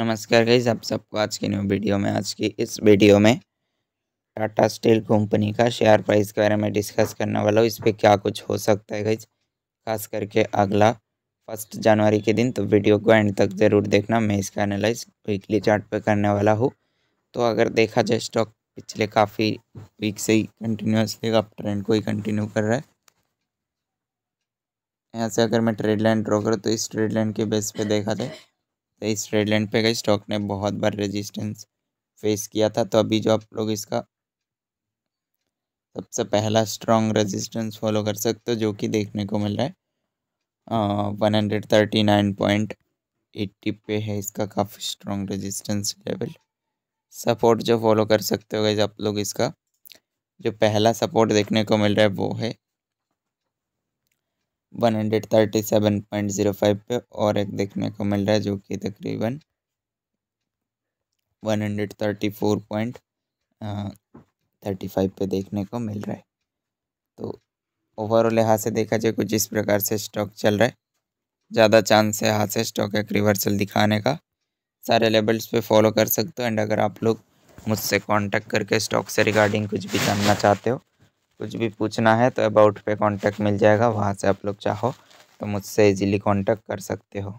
नमस्कार गई आप सबको आज की न्यू वीडियो में आज की इस वीडियो में टाटा स्टील कंपनी का शेयर प्राइस के बारे में डिस्कस करने वाला हूँ इस पर क्या कुछ हो सकता है गई खास करके अगला फर्स्ट जनवरी के दिन तो वीडियो को एंड तक ज़रूर देखना मैं इसका एनालाइज वीकली चार्ट पे करने वाला हूँ तो अगर देखा जाए स्टॉक पिछले काफ़ी वीक से ही कंटिन्यूसली अप ट्रेंड को ही कंटिन्यू कर रहा है यहाँ से अगर मैं ट्रेड लाइन ड्रॉ करूँ तो इस ट्रेड लाइन के बेस पर देखा जाए तो इस रेड लाइन पे गई स्टॉक ने बहुत बार रेजिस्टेंस फेस किया था तो अभी जो आप लोग इसका सबसे पहला स्ट्रॉन्ग रेजिस्टेंस फॉलो कर सकते हो जो कि देखने को मिल रहा है one hundred thirty nine point eighty पे है इसका काफ़ी स्ट्रॉन्ग रेजिस्टेंस लेवल सपोर्ट जो फॉलो कर सकते हो गई आप लोग इसका जो पहला सपोर्ट देखने को मिल रहा है वो है one hundred thirty seven point zero five पे और एक देखने को मिल रहा है जो कि तकरीबन one hundred thirty thirty four point five पे देखने को मिल रहा है तो ओवरऑल यहाँ से देखा जाए कुछ इस प्रकार से स्टॉक चल रहा है ज़्यादा चांस है यहाँ से स्टॉक एक रिवर्सल दिखाने का सारे लेवल्स पे फॉलो कर सकते हो एंड अगर आप लोग मुझसे कांटेक्ट करके स्टॉक से रिगार्डिंग कुछ भी जानना चाहते हो कुछ भी पूछना है तो अबाउट पे कांटेक्ट मिल जाएगा वहाँ से आप लोग चाहो तो मुझसे इजीली कांटेक्ट कर सकते हो